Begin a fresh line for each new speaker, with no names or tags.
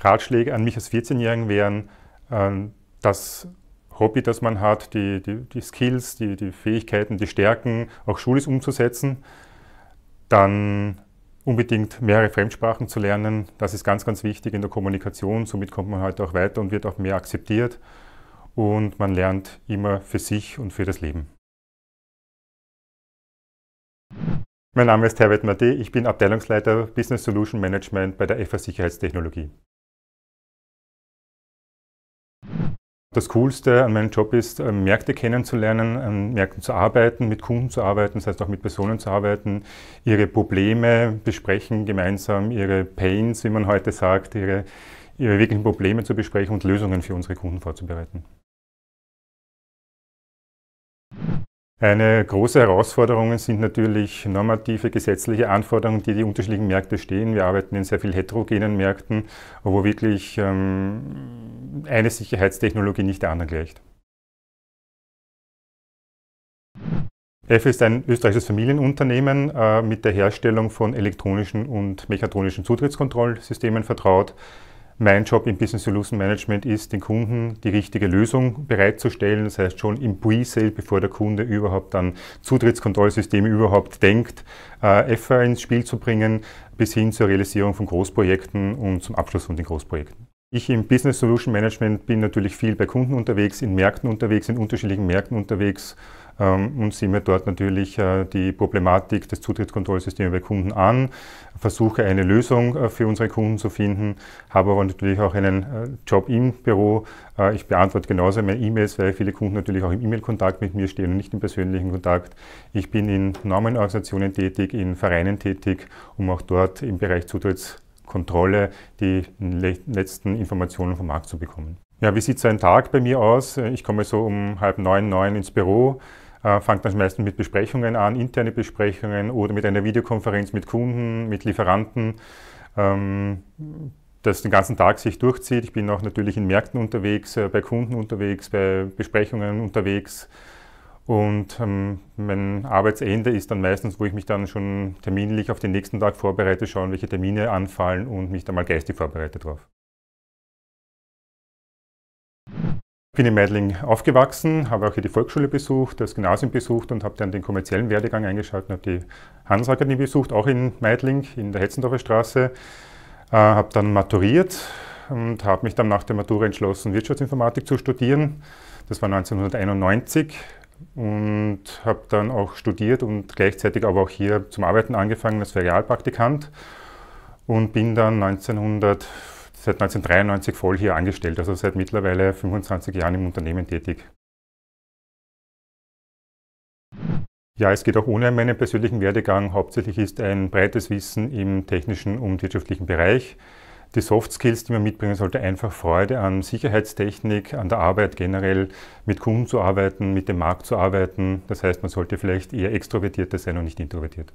Ratschläge an mich als 14-Jährigen wären, ähm, das Hobby, das man hat, die, die, die Skills, die, die Fähigkeiten, die Stärken auch schulisch umzusetzen, dann unbedingt mehrere Fremdsprachen zu lernen. Das ist ganz, ganz wichtig in der Kommunikation. Somit kommt man heute halt auch weiter und wird auch mehr akzeptiert. Und man lernt immer für sich und für das Leben. Mein Name ist Herbert Matti, ich bin Abteilungsleiter Business Solution Management bei der FA Sicherheitstechnologie. Das Coolste an meinem Job ist, äh, Märkte kennenzulernen, an Märkten zu arbeiten, mit Kunden zu arbeiten, das heißt auch mit Personen zu arbeiten, ihre Probleme besprechen gemeinsam, ihre Pains, wie man heute sagt, ihre, ihre wirklichen Probleme zu besprechen und Lösungen für unsere Kunden vorzubereiten. Eine große Herausforderung sind natürlich normative, gesetzliche Anforderungen, die die unterschiedlichen Märkte stehen. Wir arbeiten in sehr viel heterogenen Märkten, wo wirklich ähm, eine Sicherheitstechnologie nicht der anderen gleicht. F ist ein österreichisches Familienunternehmen äh, mit der Herstellung von elektronischen und mechatronischen Zutrittskontrollsystemen vertraut. Mein Job im Business Solution Management ist, den Kunden die richtige Lösung bereitzustellen. Das heißt schon im Pre-Sale, bevor der Kunde überhaupt an Zutrittskontrollsysteme überhaupt denkt, äh, EFA ins Spiel zu bringen, bis hin zur Realisierung von Großprojekten und zum Abschluss von den Großprojekten. Ich im Business Solution Management bin natürlich viel bei Kunden unterwegs, in Märkten unterwegs, in unterschiedlichen Märkten unterwegs ähm, und sehe mir dort natürlich äh, die Problematik des Zutrittskontrollsystems bei Kunden an, versuche eine Lösung äh, für unsere Kunden zu finden, habe aber natürlich auch einen äh, Job im Büro. Äh, ich beantworte genauso meine E-Mails, weil viele Kunden natürlich auch im E-Mail-Kontakt mit mir stehen und nicht im persönlichen Kontakt. Ich bin in Normenorganisationen tätig, in Vereinen tätig, um auch dort im Bereich Zutritts Kontrolle die letzten Informationen vom Markt zu bekommen. Ja, wie sieht so ein Tag bei mir aus? Ich komme so um halb neun, neun ins Büro, äh, fange dann meistens mit Besprechungen an, interne Besprechungen oder mit einer Videokonferenz mit Kunden, mit Lieferanten. Ähm, das den ganzen Tag sich durchzieht. Ich bin auch natürlich in Märkten unterwegs, äh, bei Kunden unterwegs, bei Besprechungen unterwegs. Und ähm, mein Arbeitsende ist dann meistens, wo ich mich dann schon terminlich auf den nächsten Tag vorbereite, schauen, welche Termine anfallen und mich dann mal geistig vorbereite drauf. Ich bin in Meidling aufgewachsen, habe auch hier die Volksschule besucht, das Gymnasium besucht und habe dann den kommerziellen Werdegang eingeschaltet und habe die Handelsakademie besucht, auch in Meidling, in der Hetzendorfer Straße. Äh, habe dann maturiert und habe mich dann nach der Matura entschlossen, Wirtschaftsinformatik zu studieren. Das war 1991 und habe dann auch studiert und gleichzeitig aber auch hier zum Arbeiten angefangen als Ferialpraktikant und bin dann 1900, seit 1993 voll hier angestellt, also seit mittlerweile 25 Jahren im Unternehmen tätig. Ja, es geht auch ohne meinen persönlichen Werdegang. Hauptsächlich ist ein breites Wissen im technischen und wirtschaftlichen Bereich die Soft Skills, die man mitbringen sollte, einfach Freude an Sicherheitstechnik, an der Arbeit generell, mit Kunden zu arbeiten, mit dem Markt zu arbeiten. Das heißt, man sollte vielleicht eher extrovertierter sein und nicht introvertiert.